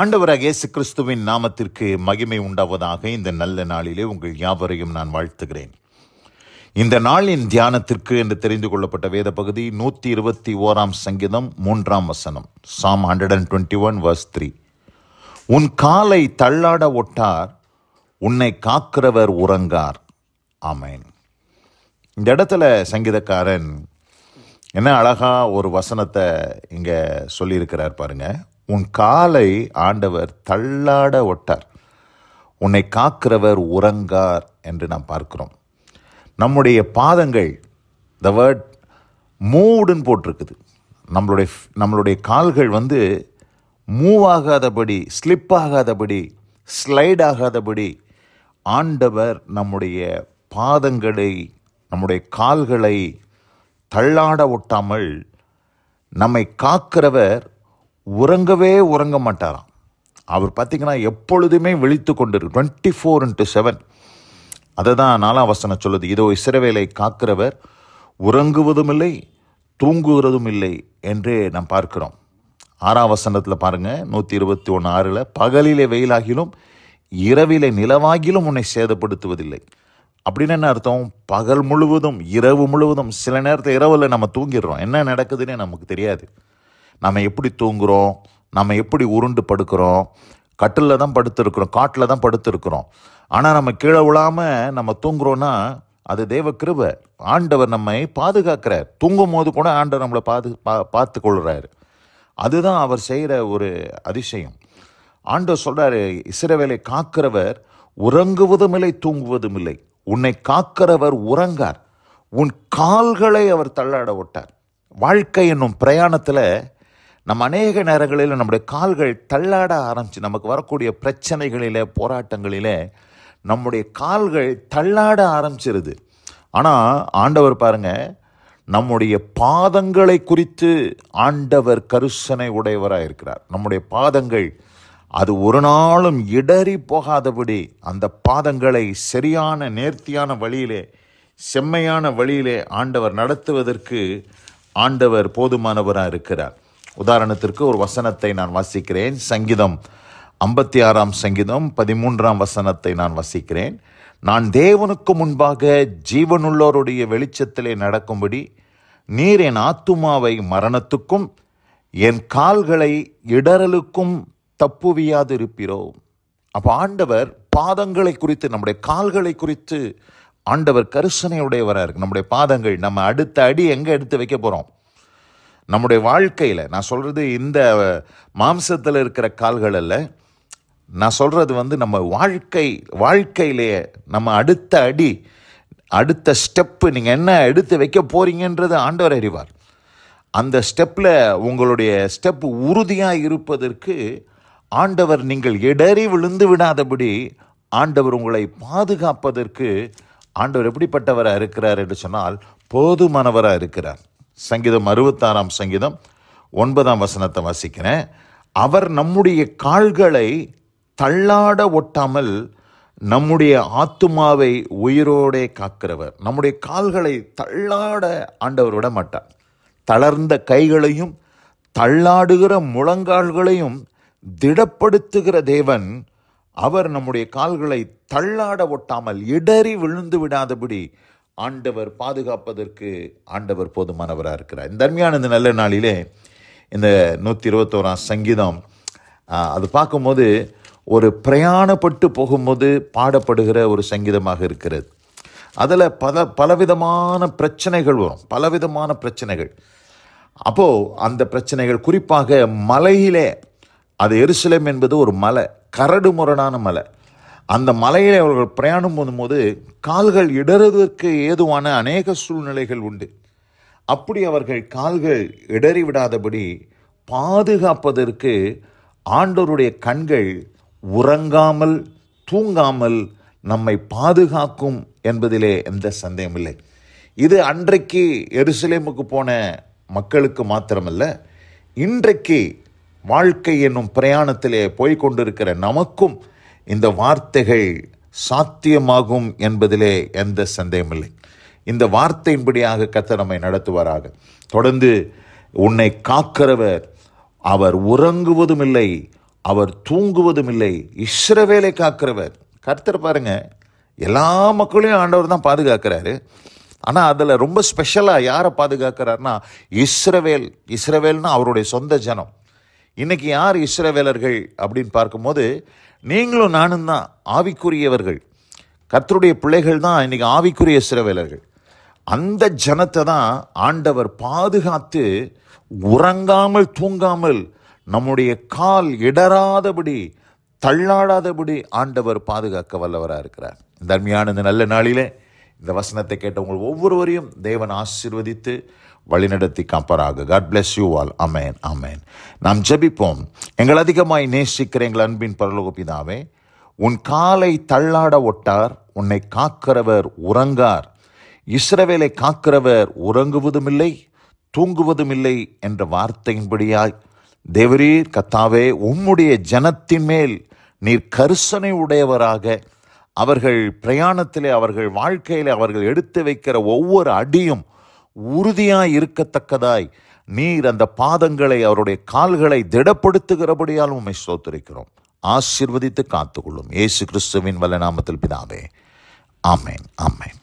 ஆண்டவராக இயேசு கிறிஸ்துவின் நாமத்திற்கு மகிமை உண்டாவதாக இந்த நல்ல நாளிலே உங்கள் யாவரையும் நான் வாழ்த்துகிறேன் இந்த நாளின் தியானத்திற்கு என்று தெரிந்து கொள்ளப்பட்ட வேத பகுதி நூற்றி இருபத்தி ஓராம் சங்கீதம் மூன்றாம் வசனம் psalm hundred and twenty one verse three உன் காலை தள்ளாட ஒட்டார் உன்னை காக்கிறவர் உறங்கார் ஆமேன் இந்த இடத்துல சங்கீதக்காரன் என்ன அழகாக ஒரு வசனத்தை இங்கே சொல்லியிருக்கிறார் பாருங்கள் உன் காலை ஆண்டவர் தள்ளாட ஒட்டார் உன்னை காக்கிறவர் உறங்கார் என்று நாம் பார்க்கிறோம் நம்முடைய பாதங்கள் த வேர்ட் மூவுடன் போட்டிருக்குது நம்மளுடைய நம்மளுடைய கால்கள் வந்து மூவ் ஆகாதபடி ஸ்லிப் ஆகாதபடி ஸ்லைட் ஆகாதபடி ஆண்டவர் நம்முடைய பாதங்களை நம்முடைய கால்களை தள்ளாட ஒட்டாமல் நம்மை காக்கிறவர் உறங்கவே உறங்க மாட்டாராம் அவர் பார்த்திங்கன்னா எப்பொழுதுமே விழித்து கொண்டு டுவெண்ட்டி ஃபோர் இன்ட்டு செவன் அதை தான் நாலாம் வசனம் சொல்லுது இதோ இசிறவேலை காக்கிறவர் உறங்குவதும் இல்லை தூங்குகிறதும் இல்லை என்று நாம் பார்க்கிறோம் ஆறாம் வசனத்தில் பாருங்கள் நூற்றி இருபத்தி ஒன்று ஆறில் பகலிலே வெயிலாகிலும் இரவிலே நிலவாகிலும் உன்னை சேதப்படுத்துவதில்லை அப்படின்னு என்ன அர்த்தம் பகல் முழுவதும் இரவு முழுவதும் சில நேரத்தில் இரவில் நம்ம தூங்கிடுறோம் என்ன நடக்குதுன்னே நமக்கு தெரியாது நம்ம எப்படி தூங்குகிறோம் நம்ம எப்படி உருண்டு படுக்கிறோம் கட்டிலில் தான் படுத்துருக்குறோம் காட்டில் தான் படுத்துருக்குறோம் ஆனால் நம்ம கீழே விழாமல் நம்ம தூங்குறோன்னா அது தெய்வ கிருபை ஆண்டவர் நம்மை பாதுகாக்கிறார் தூங்கும் போது கூட ஆண்டவர் நம்மளை பாது பா பார்த்து கொள்கிறாரு அதுதான் அவர் செய்கிற ஒரு அதிசயம் ஆண்டவர் சொல்கிறாரு இசிறவேலை காக்கிறவர் உறங்குவதும் இல்லை தூங்குவதும் இல்லை உன்னை காக்கிறவர் உறங்கார் உன் கால்களை அவர் தள்ளாட விட்டார் வாழ்க்கை என்னும் பிரயாணத்தில் நம்ம அநேக நேரங்களில் நம்முடைய கால்கள் தள்ளாட ஆரம்பிச்சு நமக்கு வரக்கூடிய பிரச்சனைகளில் போராட்டங்களில் நம்முடைய கால்கள் தள்ளாட ஆரம்பிச்சிருது ஆனால் ஆண்டவர் பாருங்கள் நம்முடைய பாதங்களை குறித்து ஆண்டவர் கருசனை உடையவராக இருக்கிறார் நம்முடைய பாதங்கள் அது ஒரு நாளும் இடறி போகாதபடி அந்த பாதங்களை சரியான நேர்த்தியான வழியிலே செம்மையான வழியிலே ஆண்டவர் நடத்துவதற்கு ஆண்டவர் போதுமானவராக இருக்கிறார் உதாரணத்திற்கு ஒரு வசனத்தை நான் வாசிக்கிறேன் சங்கீதம் ஐம்பத்தி ஆறாம் சங்கீதம் பதிமூன்றாம் வசனத்தை நான் வசிக்கிறேன் நான் தேவனுக்கு முன்பாக ஜீவனுள்ளோருடைய வெளிச்சத்திலே நடக்கும்படி நீர் என் ஆத்துமாவை மரணத்துக்கும் என் கால்களை இடறலுக்கும் தப்புவியாது இருப்பிறோம் அப்போ ஆண்டவர் பாதங்களை குறித்து நம்முடைய கால்களை குறித்து ஆண்டவர் கரிசனையுடையவராக இருக்கு நம்முடைய பாதங்கள் நம்ம அடுத்த அடி எங்கே எடுத்து வைக்க போகிறோம் நம்முடைய வாழ்க்கையில் நான் சொல்கிறது இந்த மாம்சத்தில் இருக்கிற கால்கள் அல்ல நான் சொல்கிறது வந்து நம்ம வாழ்க்கை வாழ்க்கையிலேயே நம்ம அடுத்த அடி அடுத்த ஸ்டெப்பு நீங்கள் என்ன எடுத்து வைக்க போகிறீங்கன்றது ஆண்டவர் அறிவார் அந்த ஸ்டெப்பில் உங்களுடைய ஸ்டெப்பு உறுதியாக இருப்பதற்கு ஆண்டவர் நீங்கள் இடறி விழுந்து விடாதபடி ஆண்டவர் உங்களை பாதுகாப்பதற்கு ஆண்டவர் எப்படிப்பட்டவராக இருக்கிறார் என்று சொன்னால் போதுமானவராக இருக்கிறார் சங்கீதம் அறுபத்தாறாம் சங்கீதம் ஒன்பதாம் வசனத்தை வாசிக்கிறேன் அவர் நம்முடைய கால்களை தள்ளாட ஒட்டாமல் நம்முடைய ஆத்துமாவை உயிரோடே காக்கிறவர் நம்முடைய கால்களை தள்ளாட ஆண்டவர் விட மாட்டார் தளர்ந்த கைகளையும் தள்ளாடுகிற முழங்கால்களையும் திடப்படுத்துகிற தேவன் அவர் நம்முடைய கால்களை தள்ளாட ஒட்டாமல் இடறி விழுந்து விடாதபடி ஆண்டவர் பாதுகாப்பதற்கு ஆண்டவர் போதுமானவராக இருக்கிறார் இந்த தர்மியான இந்த நல்ல நாளிலே இந்த நூற்றி இருபத்தோராம் சங்கீதம் அது பார்க்கும்போது ஒரு பிரயாணப்பட்டு போகும்போது பாடப்படுகிற ஒரு சங்கீதமாக இருக்கிறது அதில் பல பலவிதமான பிரச்சனைகள் வரும் பலவிதமான பிரச்சனைகள் அப்போது அந்த பிரச்சனைகள் குறிப்பாக மலையிலே அது எருசலேம் என்பது ஒரு மலை கரடு முரடான மலை அந்த மலையில் அவர்கள் பிரயாணம் பண்ணும்போது கால்கள் இடறுவதற்கு ஏதுவான அநேக சூழ்நிலைகள் உண்டு அப்படி அவர்கள் கால்கள் இடறிவிடாதபடி பாதுகாப்பதற்கு ஆண்டோருடைய கண்கள் உறங்காமல் தூங்காமல் நம்மை பாதுகாக்கும் என்பதிலே எந்த சந்தேகமில்லை இது அன்றைக்கு எருசலேமுக்கு போன மக்களுக்கு மாத்திரமல்ல இன்றைக்கு வாழ்க்கை என்னும் பிரயாணத்திலே போய்கொண்டிருக்கிற நமக்கும் இந்த வார்த்தைகள் சாத்தியமாகும் என்பதிலே எந்த சந்தேகமில்லை இந்த வார்த்தையின்படியாக கத்த நம்மை நடத்துவாராக தொடர்ந்து உன்னை காக்கிறவர் அவர் உறங்குவதும் இல்லை அவர் தூங்குவதும் இல்லை இஸ்ரவேலை காக்கிறவர் கர்த்தர் பாருங்க எல்லா மக்களையும் ஆண்டவர் தான் பாதுகாக்கிறாரு ஆனால் அதில் ரொம்ப ஸ்பெஷலாக யாரை பாதுகாக்கிறாருன்னா இஸ்ரவேல் இஸ்ரவேல்னா அவருடைய சொந்த ஜனம் இன்றைக்கி யார் இஸ்ரவேலர்கள் அப்படின்னு பார்க்கும்போது நீங்களும் நானும் தான் ஆவிக்குரியவர்கள் கத்தருடைய பிள்ளைகள் தான் இன்றைக்கி ஆவிக்குரிய சிறவேலர்கள் அந்த ஜனத்தை தான் ஆண்டவர் பாதுகாத்து உறங்காமல் தூங்காமல் நம்முடைய கால் இடராதபடி தள்ளாடாதபடி ஆண்டவர் பாதுகாக்க வல்லவராக இருக்கிறார் இந்த அருமையான இந்த நல்ல நாளிலே இந்த வசனத்தை கேட்ட உங்கள் ஒவ்வொருவரையும் தேவன் ஆசிர்வதித்து வழிநடத்தி காப்பராக God bless you all amen amen நாம் ஜபிப்போம் எங்கள் அதிகமாய் நேசிக்கிற எங்கள் அன்பின் பரலோகப்பிதாவே உன் காலை தள்ளாட ஒட்டார் உன்னை காக்கிறவர் உறங்கார் இஸ்ரவேலை காக்கிறவர் உறங்குவதும் இல்லை தூங்குவதும் இல்லை என்ற வார்த்தையின்படியாய் தேவரீர் கத்தாவே உம்முடைய ஜனத்தின் மேல் நீர் கரிசனை உடையவராக அவர்கள் பிரயாணத்திலே அவர்கள் வாழ்க்கையில் அவர்கள் எடுத்து வைக்கிற ஒவ்வொரு அடியும் உறுதியாய் இருக்கத்தக்கதாய் நீர் அந்த பாதங்களை அவருடைய கால்களை திடப்படுத்துகிறபடியால் உண்மை சோத்திருக்கிறோம் ஆசிர்வதித்து காத்துக்கொள்ளும் ஏசு கிறிஸ்துவின் வல்ல நாமத்தில் பிதாவே ஆமேன் ஆமேன்